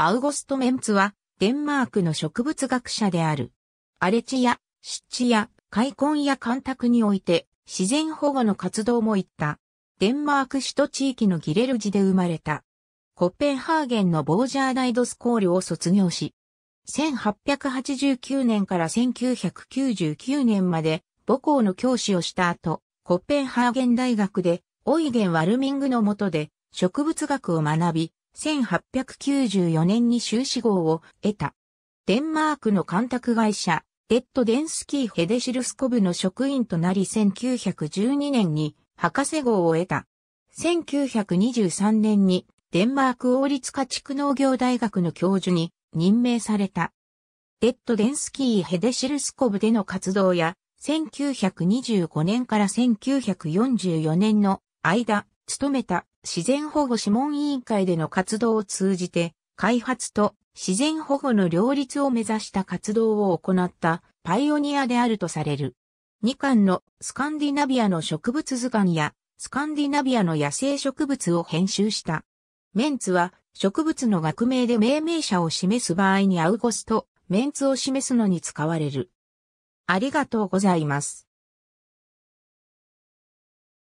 アウゴスト・メンツは、デンマークの植物学者である。荒れ地や、湿地や、開墾や干拓において、自然保護の活動も行った。デンマーク首都地域のギレルジで生まれた。コッペンハーゲンのボージャーダイドスコールを卒業し、1889年から1999年まで母校の教師をした後、コッペンハーゲン大学で、オイゲン・ワルミングの下で植物学を学び、1894年に修士号を得た。デンマークの干拓会社、デッド・デンスキー・ヘデシルスコブの職員となり1912年に博士号を得た。1923年にデンマーク王立家畜農業大学の教授に任命された。デッド・デンスキー・ヘデシルスコブでの活動や、1925年から1944年の間、勤めた自然保護諮問委員会での活動を通じて、開発と自然保護の両立を目指した活動を行ったパイオニアであるとされる。2巻のスカンディナビアの植物図鑑やスカンディナビアの野生植物を編集した。メンツは植物の学名で命名者を示す場合にアウゴスとメンツを示すのに使われる。ありがとうございます。